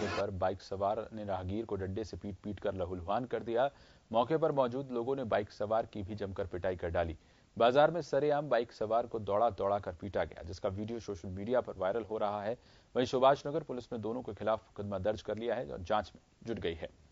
जगह पर बाइक सवार ने राहगीर को डंडे से पीट पीट कर लहुलवान कर दिया मौके पर मौजूद लोगों ने बाइक सवार की भी जमकर पिटाई कर डाली बाजार में सरेआम बाइक सवार को दौड़ा दौड़ा कर पीटा गया जिसका वीडियो सोशल मीडिया पर वायरल हो रहा है वहीं नगर पुलिस ने दोनों के खिलाफ मुकदमा दर्ज कर लिया है और जांच में जुट गई है